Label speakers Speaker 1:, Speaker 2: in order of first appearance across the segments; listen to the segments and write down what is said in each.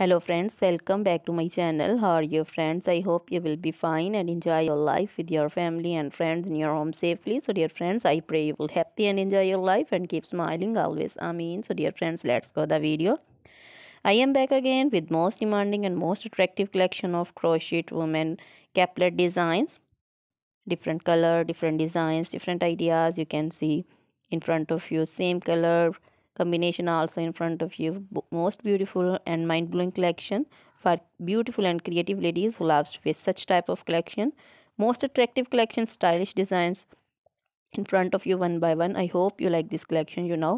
Speaker 1: hello friends welcome back to my channel how are you friends i hope you will be fine and enjoy your life with your family and friends in your home safely so dear friends i pray you will happy and enjoy your life and keep smiling always amin so dear friends let's go the video i am back again with most demanding and most attractive collection of crochet women caplet designs different color different designs different ideas you can see in front of you same color combination also in front of you most beautiful and mind-blowing collection for beautiful and creative ladies who loves to wear such type of collection most attractive collection stylish designs in front of you one by one i hope you like this collection you know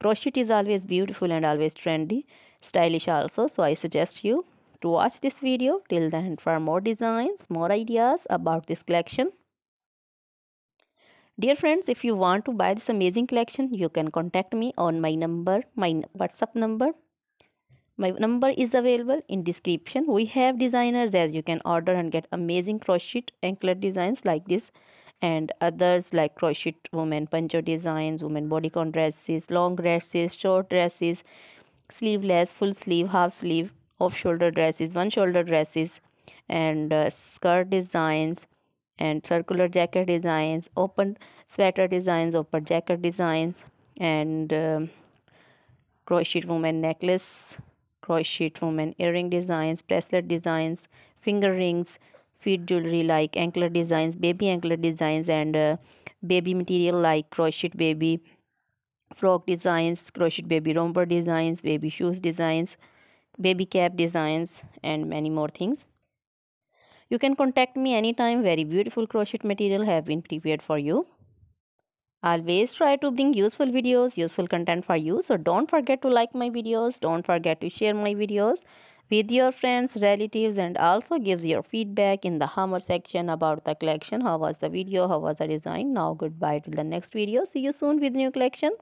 Speaker 1: crochet is always beautiful and always trendy stylish also so i suggest you to watch this video till then for more designs more ideas about this collection Dear friends, if you want to buy this amazing collection, you can contact me on my number, my WhatsApp number. My number is available in description. We have designers as you can order and get amazing crochet anklet designs like this and others like crochet women poncho designs, women bodycon dresses, long dresses, short dresses, sleeveless, full sleeve, half sleeve, off shoulder dresses, one shoulder dresses and uh, skirt designs and circular jacket designs open sweater designs open jacket designs and um, crochet woman necklace crochet woman earring designs bracelet designs finger rings feet jewelry like anklet designs baby anklet designs and uh, baby material like crochet baby frog designs crochet baby romper designs baby shoes designs baby cap designs and many more things you can contact me anytime. Very beautiful crochet material have been prepared for you. Always try to bring useful videos, useful content for you. So don't forget to like my videos. Don't forget to share my videos with your friends, relatives and also gives your feedback in the hammer section about the collection. How was the video? How was the design? Now goodbye till the next video. See you soon with new collection.